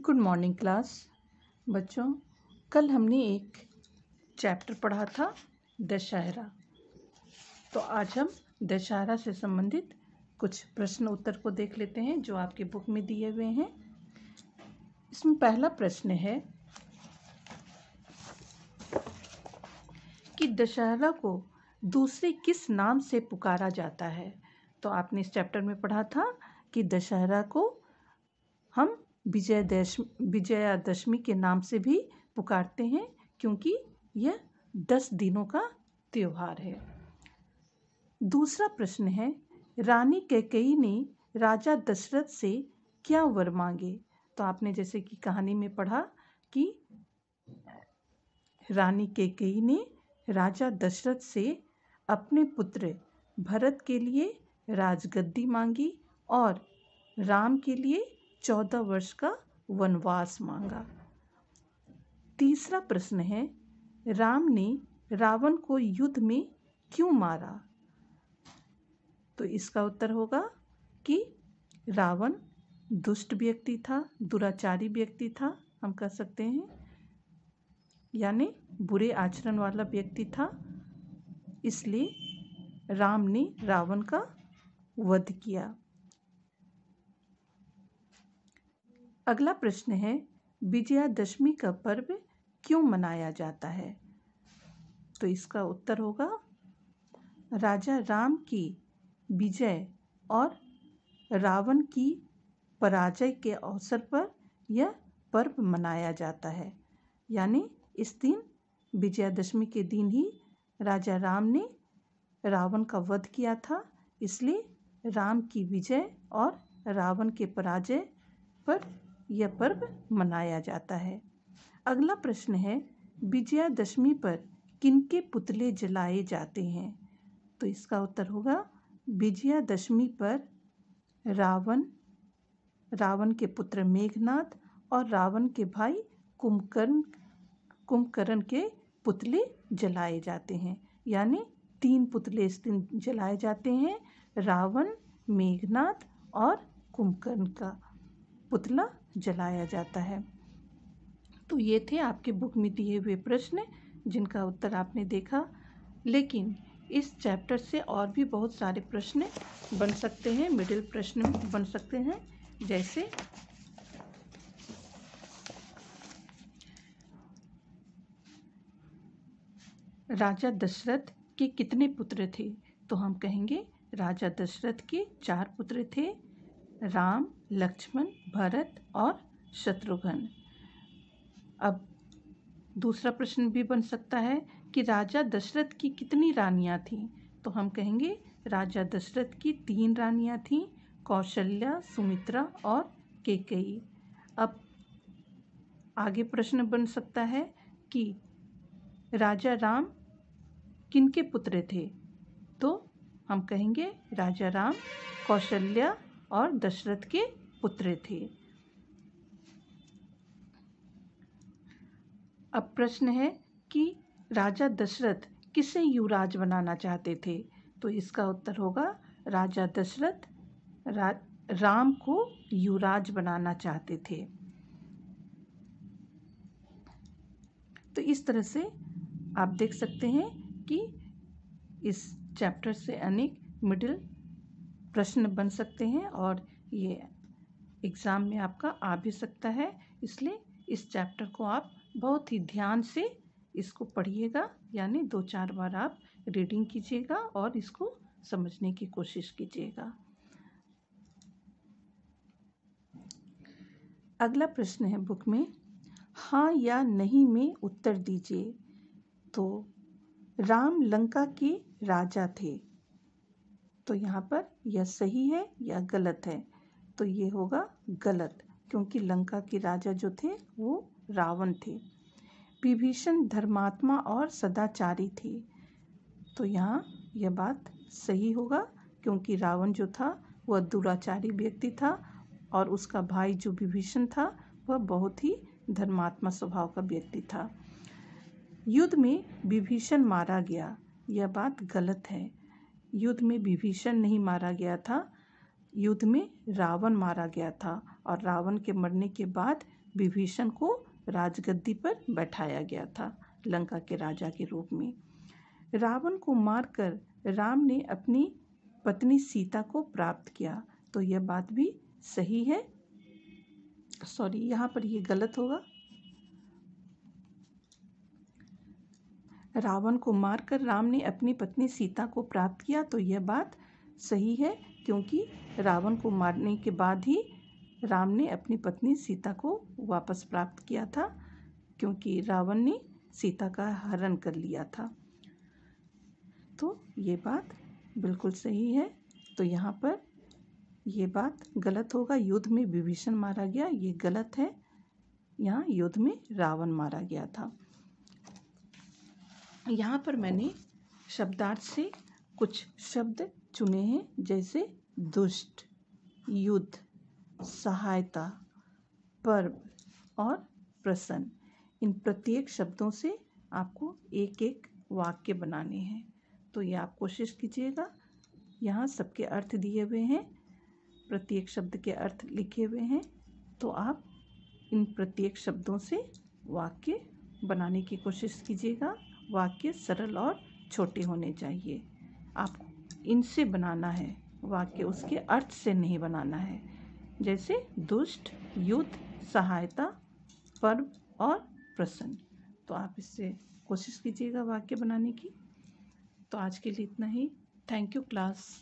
good morning class बच्चों कल हमने एक चैप्टर पढ़ा था दशहरा तो आज हम दशहरा से संबंधित कुछ प्रश्न उत्तर को देख लेते हैं जो आपके बुक में दिए हुए हैं इसमें पहला प्रश्न है कि दशहरा को दूसरे किस नाम से पुकारा जाता है तो आपने इस चैप्टर में पढ़ा था कि दशहरा को हम विजयदशमी विजयादशमी के नाम से भी पुकारते हैं क्योंकि यह दस दिनों का त्यौहार है दूसरा प्रश्न है रानी कैकई ने राजा दशरथ से क्या वर मांगे तो आपने जैसे कि कहानी में पढ़ा कि रानी केकई ने राजा दशरथ से अपने पुत्र भरत के लिए राजगद्दी मांगी और राम के लिए चौदह वर्ष का वनवास मांगा तीसरा प्रश्न है राम ने रावण को युद्ध में क्यों मारा तो इसका उत्तर होगा कि रावण दुष्ट व्यक्ति था दुराचारी व्यक्ति था हम कह सकते हैं यानी बुरे आचरण वाला व्यक्ति था इसलिए राम ने रावण का वध किया अगला प्रश्न है विजयादशमी का पर्व क्यों मनाया जाता है तो इसका उत्तर होगा राजा राम की विजय और रावण की पराजय के अवसर पर यह पर्व मनाया जाता है यानी इस दिन विजयादशमी के दिन ही राजा राम ने रावण का वध किया था इसलिए राम की विजय और रावण के पराजय पर यह पर्व मनाया जाता है अगला प्रश्न है विजयादशमी पर किनके पुतले जलाए जाते हैं तो इसका उत्तर होगा विजयादशमी पर रावण रावण के पुत्र मेघनाथ और रावण के भाई कुंभकर्ण कुंभकर्ण के पुतले जलाए जाते हैं यानी तीन पुतले इस दिन जलाए जाते हैं रावण मेघनाथ और कुंभकर्ण का पुतला जलाया जाता है तो ये थे आपके बुक में दिए हुए प्रश्न जिनका उत्तर आपने देखा लेकिन इस चैप्टर से और भी बहुत सारे प्रश्न बन सकते हैं मिडिल प्रश्न बन सकते हैं जैसे राजा दशरथ के कितने पुत्र थे तो हम कहेंगे राजा दशरथ के चार पुत्र थे राम लक्ष्मण भरत और शत्रुघ्न अब दूसरा प्रश्न भी बन सकता है कि राजा दशरथ की कितनी रानियाँ थीं तो हम कहेंगे राजा दशरथ की तीन रानियाँ थीं कौशल्या सुमित्रा और केकई अब आगे प्रश्न बन सकता है कि राजा राम किनके पुत्र थे तो हम कहेंगे राजा राम कौशल्या और दशरथ के पुत्र थे अब प्रश्न है कि राजा दशरथ किसे युवराज बनाना चाहते थे तो इसका उत्तर होगा राजा दशरथ रा, राम को युवराज बनाना चाहते थे तो इस तरह से आप देख सकते हैं कि इस चैप्टर से अनेक मिडिल प्रश्न बन सकते हैं और ये एग्ज़ाम में आपका आ भी सकता है इसलिए इस चैप्टर को आप बहुत ही ध्यान से इसको पढ़िएगा यानी दो चार बार आप रीडिंग कीजिएगा और इसको समझने की कोशिश कीजिएगा अगला प्रश्न है बुक में हाँ या नहीं में उत्तर दीजिए तो राम लंका के राजा थे तो यहाँ पर यह सही है या गलत है तो ये होगा गलत क्योंकि लंका के राजा जो थे वो रावण थे विभीषण धर्मात्मा और सदाचारी थे तो यहाँ यह बात सही होगा क्योंकि रावण जो था वह दुराचारी व्यक्ति था और उसका भाई जो विभीषण था वह बहुत ही धर्मात्मा स्वभाव का व्यक्ति था युद्ध में विभीषण मारा गया यह बात गलत है युद्ध में विभीषण नहीं मारा गया था युद्ध में रावण मारा गया था और रावण के मरने के बाद विभीषण को राजगद्दी पर बैठाया गया था लंका के राजा के रूप में रावण को मारकर राम ने अपनी पत्नी सीता को प्राप्त किया तो यह बात भी सही है सॉरी यहाँ पर यह गलत होगा रावण को मारकर राम ने अपनी पत्नी सीता को प्राप्त किया तो यह बात सही है क्योंकि रावण को मारने के बाद ही राम ने अपनी पत्नी सीता को वापस प्राप्त किया था क्योंकि रावण ने सीता का हरण कर लिया था तो ये बात बिल्कुल सही है तो यहाँ पर ये बात गलत होगा युद्ध में विभीषण मारा गया ये गलत है यहाँ युद्ध में रावण मारा गया था यहाँ पर मैंने शब्दार्थ से कुछ शब्द चुने हैं जैसे दुष्ट युद्ध सहायता पर्व और प्रसन्न इन प्रत्येक शब्दों से आपको एक एक वाक्य बनाने हैं तो ये आप कोशिश कीजिएगा यहाँ सबके अर्थ दिए हुए हैं प्रत्येक शब्द के अर्थ लिखे हुए हैं तो आप इन प्रत्येक शब्दों से वाक्य बनाने की कोशिश कीजिएगा वाक्य सरल और छोटे होने चाहिए आपको इनसे बनाना है वाक्य उसके अर्थ से नहीं बनाना है जैसे दुष्ट युद्ध सहायता पर्व और प्रसन्न तो आप इससे कोशिश कीजिएगा वाक्य बनाने की तो आज के लिए इतना ही थैंक यू क्लास